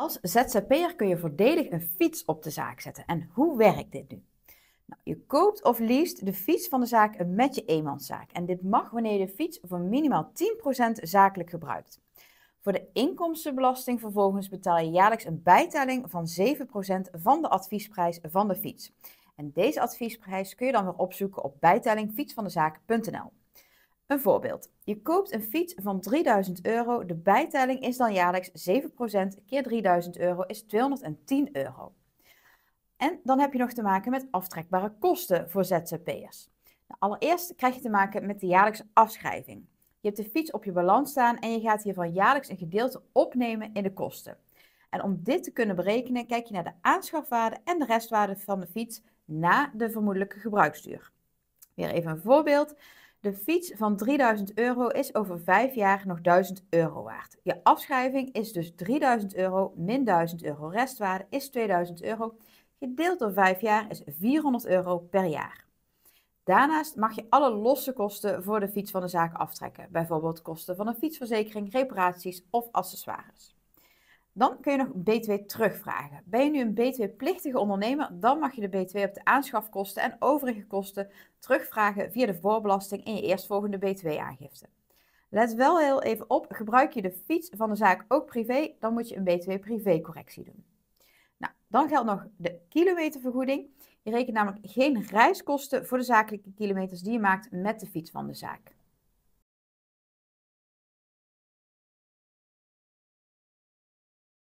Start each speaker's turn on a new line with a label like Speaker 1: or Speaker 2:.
Speaker 1: Als ZZP'er kun je voordelig een fiets op de zaak zetten. En hoe werkt dit nu? Nou, je koopt of leest de fiets van de zaak met je eenmanszaak. En dit mag wanneer je de fiets voor minimaal 10% zakelijk gebruikt. Voor de inkomstenbelasting vervolgens betaal je jaarlijks een bijtelling van 7% van de adviesprijs van de fiets. En deze adviesprijs kun je dan weer opzoeken op bijtellingfietsvandezaak.nl. Een voorbeeld. Je koopt een fiets van 3000 euro. De bijtelling is dan jaarlijks 7% keer 3000 euro is 210 euro. En dan heb je nog te maken met aftrekbare kosten voor ZZP'ers. allereerst krijg je te maken met de jaarlijkse afschrijving. Je hebt de fiets op je balans staan en je gaat hiervan jaarlijks een gedeelte opnemen in de kosten. En om dit te kunnen berekenen, kijk je naar de aanschafwaarde en de restwaarde van de fiets na de vermoedelijke gebruiksduur. Weer even een voorbeeld. De fiets van 3000 euro is over vijf jaar nog 1000 euro waard. Je afschrijving is dus 3000 euro min 1000 euro restwaarde is 2000 euro. Gedeeld door vijf jaar is 400 euro per jaar. Daarnaast mag je alle losse kosten voor de fiets van de zaak aftrekken, bijvoorbeeld kosten van een fietsverzekering, reparaties of accessoires. Dan kun je nog BTW terugvragen. Ben je nu een BTW-plichtige ondernemer, dan mag je de BTW op de aanschafkosten en overige kosten terugvragen via de voorbelasting in je eerstvolgende BTW-aangifte. Let wel heel even op, gebruik je de fiets van de zaak ook privé, dan moet je een BTW-privé-correctie doen. Nou, dan geldt nog de kilometervergoeding. Je rekent namelijk geen reiskosten voor de zakelijke kilometers die je maakt met de fiets van de zaak.